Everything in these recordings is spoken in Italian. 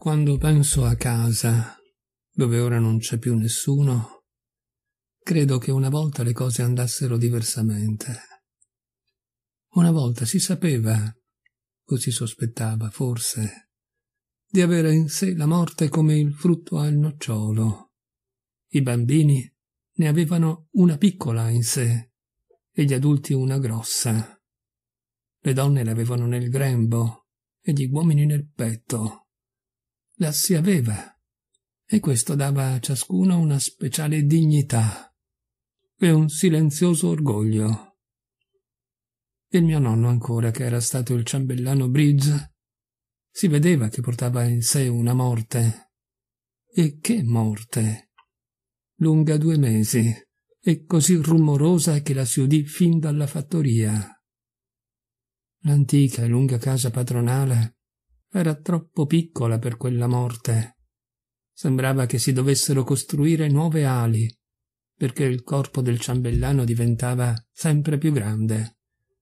Quando penso a casa, dove ora non c'è più nessuno, credo che una volta le cose andassero diversamente. Una volta si sapeva, o si sospettava forse, di avere in sé la morte come il frutto al nocciolo. I bambini ne avevano una piccola in sé e gli adulti una grossa. Le donne l'avevano nel grembo e gli uomini nel petto la si aveva, e questo dava a ciascuno una speciale dignità e un silenzioso orgoglio. Il mio nonno ancora, che era stato il ciambellano Briggs, si vedeva che portava in sé una morte. E che morte! Lunga due mesi, e così rumorosa che la si udì fin dalla fattoria. L'antica e lunga casa padronale era troppo piccola per quella morte. Sembrava che si dovessero costruire nuove ali, perché il corpo del ciambellano diventava sempre più grande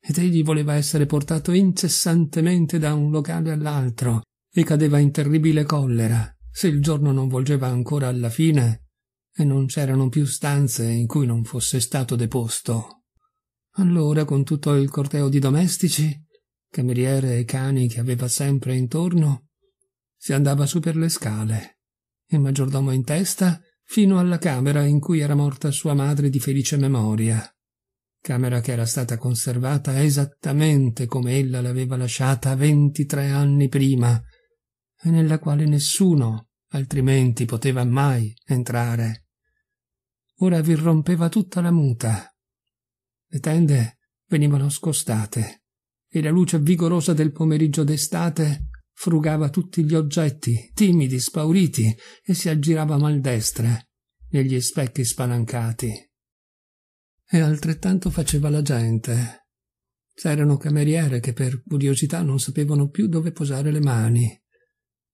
ed egli voleva essere portato incessantemente da un locale all'altro e cadeva in terribile collera se il giorno non volgeva ancora alla fine e non c'erano più stanze in cui non fosse stato deposto. Allora, con tutto il corteo di domestici, cameriere e cani che aveva sempre intorno, si andava su per le scale, il maggiordomo in testa, fino alla camera in cui era morta sua madre di felice memoria, camera che era stata conservata esattamente come ella l'aveva lasciata ventitré anni prima, e nella quale nessuno altrimenti poteva mai entrare. Ora vi rompeva tutta la muta. Le tende venivano scostate e la luce vigorosa del pomeriggio d'estate frugava tutti gli oggetti, timidi, spauriti, e si aggirava maldestra negli specchi spalancati. E altrettanto faceva la gente. C'erano cameriere che per curiosità non sapevano più dove posare le mani,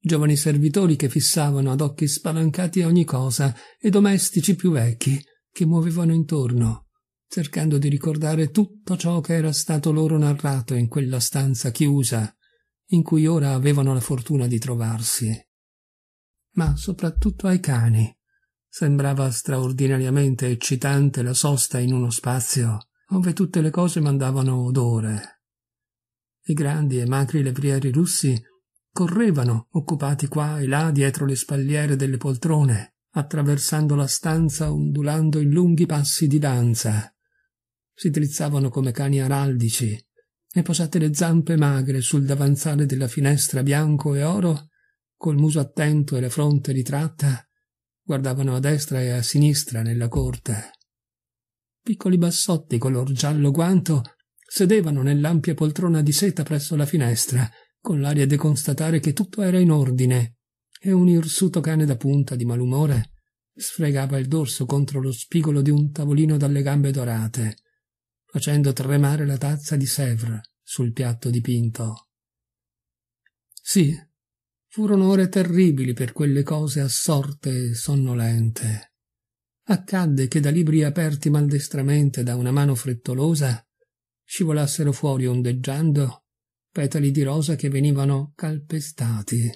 giovani servitori che fissavano ad occhi spalancati ogni cosa e domestici più vecchi che muovevano intorno cercando di ricordare tutto ciò che era stato loro narrato in quella stanza chiusa in cui ora avevano la fortuna di trovarsi. Ma soprattutto ai cani sembrava straordinariamente eccitante la sosta in uno spazio dove tutte le cose mandavano odore. I grandi e macri levrieri russi correvano, occupati qua e là dietro le spalliere delle poltrone, attraversando la stanza ondulando in lunghi passi di danza, si drizzavano come cani araldici e posate le zampe magre sul davanzale della finestra bianco e oro, col muso attento e la fronte ritratta, guardavano a destra e a sinistra nella corte. Piccoli bassotti color giallo guanto sedevano nell'ampia poltrona di seta presso la finestra, con l'aria di constatare che tutto era in ordine, e un irsuto cane da punta di malumore sfregava il dorso contro lo spigolo di un tavolino dalle gambe dorate, facendo tremare la tazza di Sèvres sul piatto dipinto. Sì, furono ore terribili per quelle cose assorte e sonnolente. Accadde che da libri aperti maldestramente da una mano frettolosa scivolassero fuori ondeggiando petali di rosa che venivano calpestati.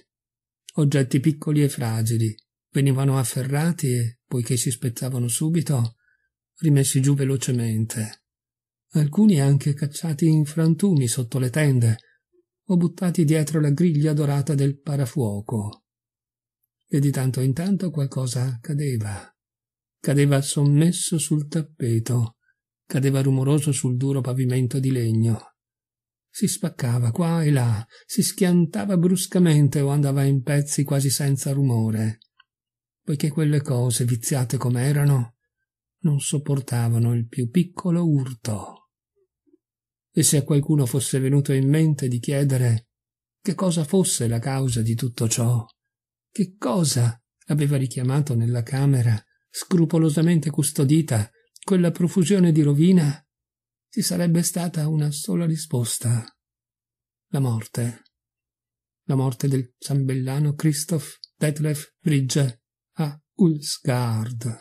Oggetti piccoli e fragili venivano afferrati e, poiché si spezzavano subito, rimessi giù velocemente alcuni anche cacciati in frantumi sotto le tende o buttati dietro la griglia dorata del parafuoco. E di tanto in tanto qualcosa cadeva. Cadeva sommesso sul tappeto, cadeva rumoroso sul duro pavimento di legno. Si spaccava qua e là, si schiantava bruscamente o andava in pezzi quasi senza rumore, poiché quelle cose, viziate com'erano, non sopportavano il più piccolo urto e se a qualcuno fosse venuto in mente di chiedere che cosa fosse la causa di tutto ciò, che cosa aveva richiamato nella camera, scrupolosamente custodita, quella profusione di rovina, ci sarebbe stata una sola risposta. La morte. La morte del ciambellano Christoph Detlef Ridge a Ulsgaard.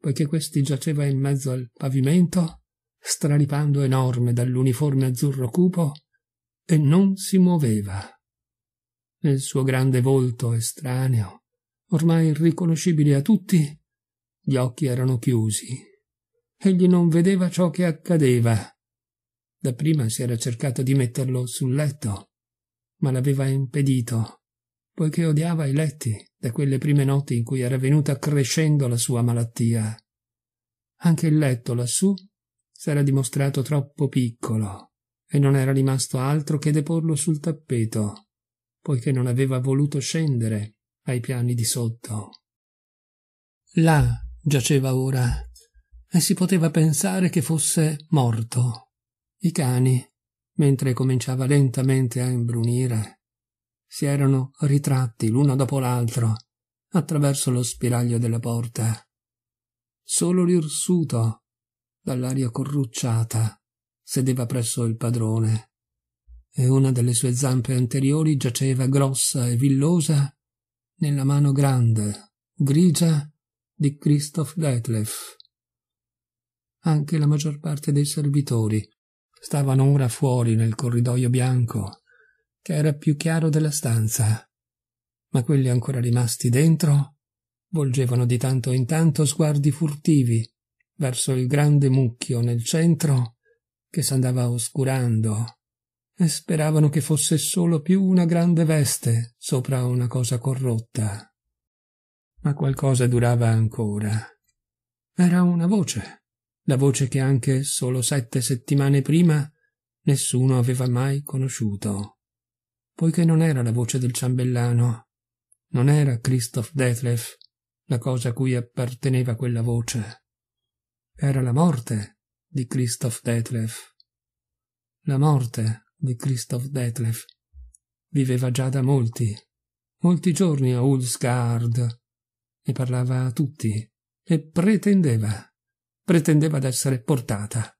Poiché questi giaceva in mezzo al pavimento, straripando enorme dall'uniforme azzurro cupo, e non si muoveva. Nel suo grande volto estraneo, ormai irriconoscibile a tutti, gli occhi erano chiusi. Egli non vedeva ciò che accadeva. Dapprima si era cercato di metterlo sul letto, ma l'aveva impedito, poiché odiava i letti da quelle prime notti in cui era venuta crescendo la sua malattia. Anche il letto lassù s'era dimostrato troppo piccolo e non era rimasto altro che deporlo sul tappeto, poiché non aveva voluto scendere ai piani di sotto. Là giaceva ora e si poteva pensare che fosse morto. I cani, mentre cominciava lentamente a imbrunire, si erano ritratti l'uno dopo l'altro attraverso lo spiraglio della porta. Solo l'irsuto dall'aria corrucciata, sedeva presso il padrone e una delle sue zampe anteriori giaceva grossa e villosa nella mano grande, grigia di Christoph Detlef. Anche la maggior parte dei servitori stavano ora fuori nel corridoio bianco, che era più chiaro della stanza, ma quelli ancora rimasti dentro volgevano di tanto in tanto sguardi furtivi verso il grande mucchio nel centro che s'andava oscurando e speravano che fosse solo più una grande veste sopra una cosa corrotta. Ma qualcosa durava ancora. Era una voce, la voce che anche solo sette settimane prima nessuno aveva mai conosciuto, poiché non era la voce del ciambellano, non era Christoph Detlef la cosa a cui apparteneva quella voce era la morte di Christoph Detlef. La morte di Christoph Detlef. Viveva già da molti, molti giorni a Ulsgaard. e parlava a tutti e pretendeva, pretendeva d'essere portata.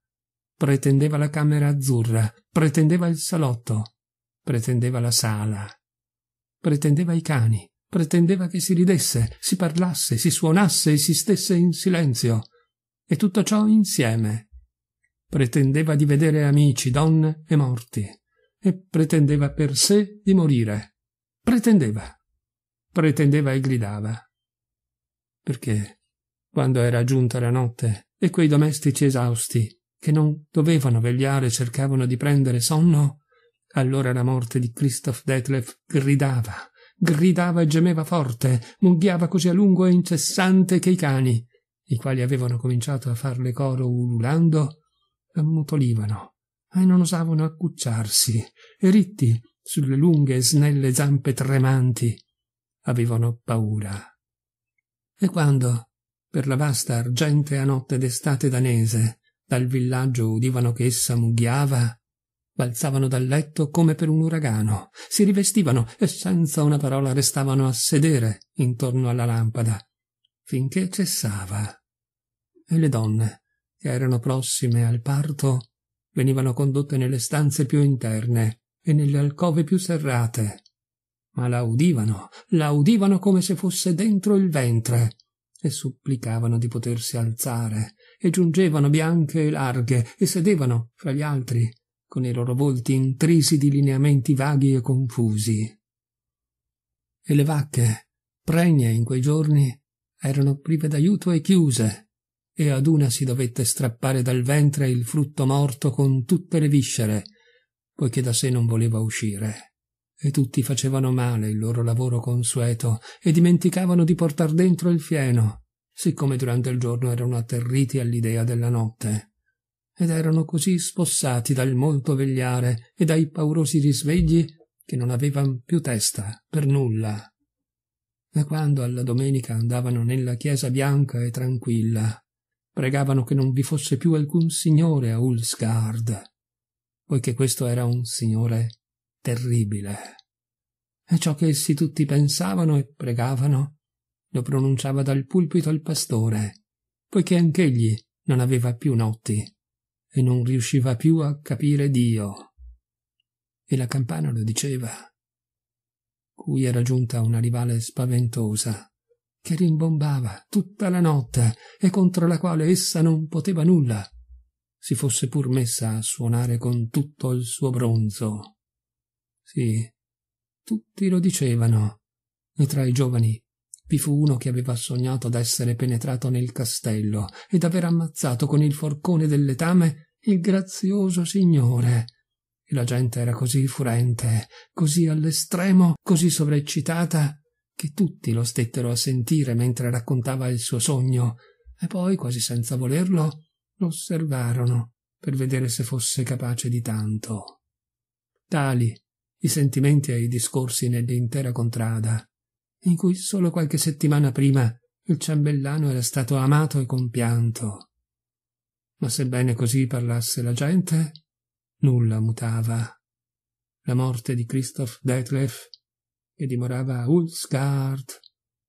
Pretendeva la camera azzurra, pretendeva il salotto, pretendeva la sala, pretendeva i cani, pretendeva che si ridesse, si parlasse, si suonasse e si stesse in silenzio, e tutto ciò insieme. Pretendeva di vedere amici, donne e morti. E pretendeva per sé di morire. Pretendeva. Pretendeva e gridava. Perché, quando era giunta la notte e quei domestici esausti, che non dovevano vegliare, cercavano di prendere sonno, allora la morte di Christoph Detlef gridava, gridava e gemeva forte, mugghiava così a lungo e incessante che i cani, i quali avevano cominciato a farle coro ululando, ammutolivano e non osavano accucciarsi, e ritti sulle lunghe e snelle zampe tremanti, avevano paura. E quando, per la vasta argentea notte d'estate danese, dal villaggio udivano che essa mugghiava, balzavano dal letto come per un uragano, si rivestivano e senza una parola restavano a sedere intorno alla lampada, finché cessava. E le donne, che erano prossime al parto, venivano condotte nelle stanze più interne e nelle alcove più serrate. Ma la udivano, la udivano come se fosse dentro il ventre, e supplicavano di potersi alzare, e giungevano bianche e larghe, e sedevano fra gli altri, con i loro volti intrisi di lineamenti vaghi e confusi. E le vacche, pregne in quei giorni, erano prive d'aiuto e chiuse, e ad una si dovette strappare dal ventre il frutto morto con tutte le viscere, poiché da sé non voleva uscire. E tutti facevano male il loro lavoro consueto e dimenticavano di portar dentro il fieno, siccome durante il giorno erano atterriti all'idea della notte. Ed erano così spossati dal molto vegliare e dai paurosi risvegli che non avevan più testa per nulla e quando alla domenica andavano nella chiesa bianca e tranquilla. Pregavano che non vi fosse più alcun signore a Ulsgaard, poiché questo era un signore terribile. E ciò che essi tutti pensavano e pregavano lo pronunciava dal pulpito il pastore, poiché anch'egli non aveva più notti e non riusciva più a capire Dio. E la campana lo diceva cui era giunta una rivale spaventosa, che rimbombava tutta la notte e contro la quale essa non poteva nulla, si fosse pur messa a suonare con tutto il suo bronzo. Sì, tutti lo dicevano, e tra i giovani vi fu uno che aveva sognato d'essere penetrato nel castello ed aver ammazzato con il forcone del letame il grazioso signore e la gente era così furente, così all'estremo, così sovraeccitata, che tutti lo stettero a sentire mentre raccontava il suo sogno, e poi, quasi senza volerlo, lo osservarono per vedere se fosse capace di tanto. Tali i sentimenti e i discorsi nell'intera contrada, in cui solo qualche settimana prima il ciambellano era stato amato e compianto. Ma sebbene così parlasse la gente, Nulla mutava. La morte di Christoph Detlef, che dimorava a Ulsgaard,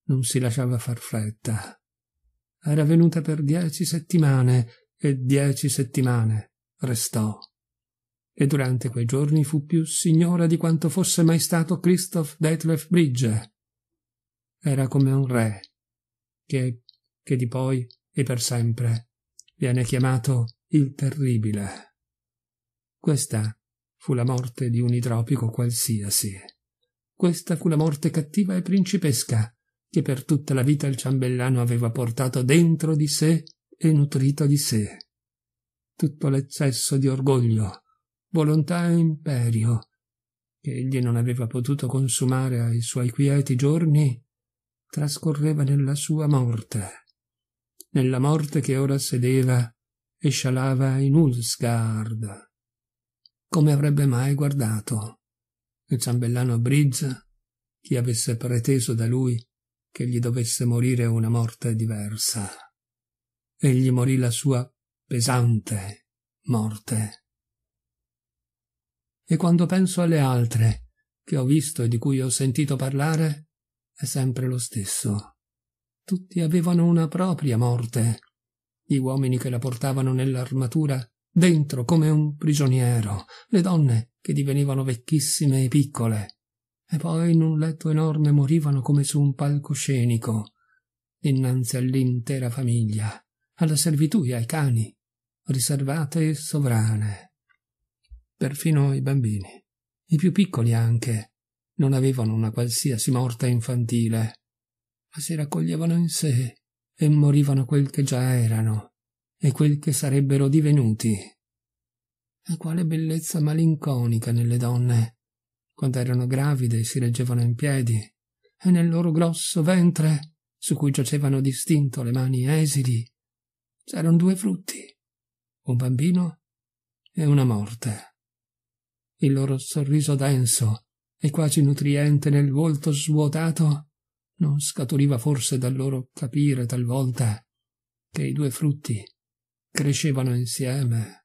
non si lasciava far fretta. Era venuta per dieci settimane e dieci settimane restò. E durante quei giorni fu più signora di quanto fosse mai stato Christoph Detlef Bridge. Era come un re, che, che di poi e per sempre viene chiamato il terribile. Questa fu la morte di un idropico qualsiasi. Questa fu la morte cattiva e principesca che per tutta la vita il ciambellano aveva portato dentro di sé e nutrito di sé. Tutto l'eccesso di orgoglio, volontà e imperio che egli non aveva potuto consumare ai suoi quieti giorni trascorreva nella sua morte, nella morte che ora sedeva e scialava in Ulsgaard come avrebbe mai guardato il ciambellano Briggs, chi avesse preteso da lui che gli dovesse morire una morte diversa. Egli morì la sua pesante morte. E quando penso alle altre che ho visto e di cui ho sentito parlare, è sempre lo stesso. Tutti avevano una propria morte. Gli uomini che la portavano nell'armatura dentro come un prigioniero, le donne che divenivano vecchissime e piccole, e poi in un letto enorme morivano come su un palcoscenico, innanzi all'intera famiglia, alla servitù e ai cani, riservate e sovrane. Perfino i bambini, i più piccoli anche, non avevano una qualsiasi morte infantile, ma si raccoglievano in sé e morivano quel che già erano, e quel che sarebbero divenuti. E quale bellezza malinconica nelle donne, quando erano gravide e si reggevano in piedi, e nel loro grosso ventre, su cui giacevano distinto le mani esili, c'erano due frutti, un bambino e una morte. Il loro sorriso denso e quasi nutriente nel volto svuotato non scaturiva forse dal loro capire talvolta che i due frutti crescevano insieme